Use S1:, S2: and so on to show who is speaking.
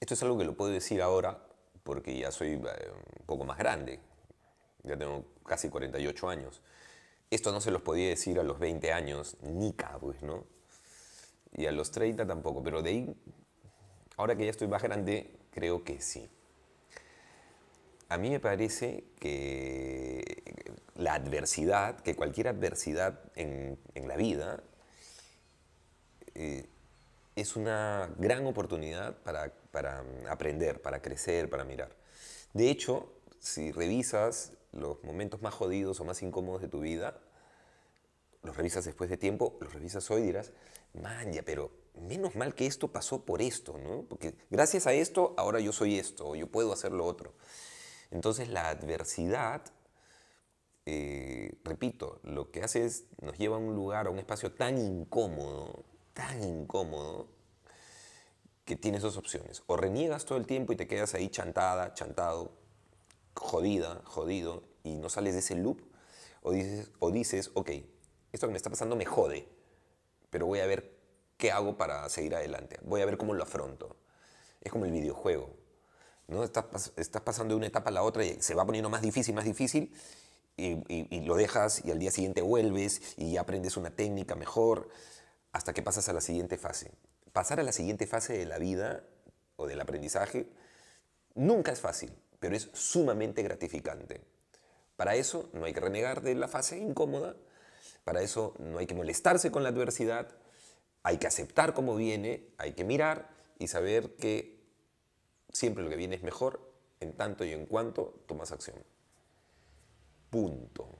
S1: esto es algo que lo puedo decir ahora porque ya soy eh, un poco más grande, ya tengo casi 48 años. Esto no se los podía decir a los 20 años, ni cabos, ¿no? Y a los 30 tampoco, pero de ahí, ahora que ya estoy más grande, creo que sí. A mí me parece que la adversidad, que cualquier adversidad en, en la vida, eh, es una gran oportunidad para, aprender, para crecer, para mirar. De hecho, si revisas los momentos más jodidos o más incómodos de tu vida, los revisas después de tiempo, los revisas hoy, dirás, man, pero menos mal que esto pasó por esto, ¿no? Porque gracias a esto, ahora yo soy esto, yo puedo hacer lo otro. Entonces, la adversidad eh, repito, lo que hace es nos lleva a un lugar, a un espacio tan incómodo tan incómodo que tienes dos opciones. O reniegas todo el tiempo y te quedas ahí chantada, chantado, jodida, jodido, y no sales de ese loop. O dices, o dices, ok, esto que me está pasando me jode, pero voy a ver qué hago para seguir adelante. Voy a ver cómo lo afronto. Es como el videojuego. ¿no? Estás, estás pasando de una etapa a la otra y se va poniendo más difícil, más difícil, y, lo dejas y al día siguiente vuelves y aprendes una técnica mejor hasta que pasas a la siguiente fase. Pasar a la siguiente fase de la vida o del aprendizaje nunca es fácil, pero es sumamente gratificante. Para eso no hay que renegar de la fase incómoda, para eso no hay que molestarse con la adversidad, hay que aceptar cómo viene, hay que mirar y saber que siempre lo que viene es mejor en tanto y en cuanto tomas acción. Punto.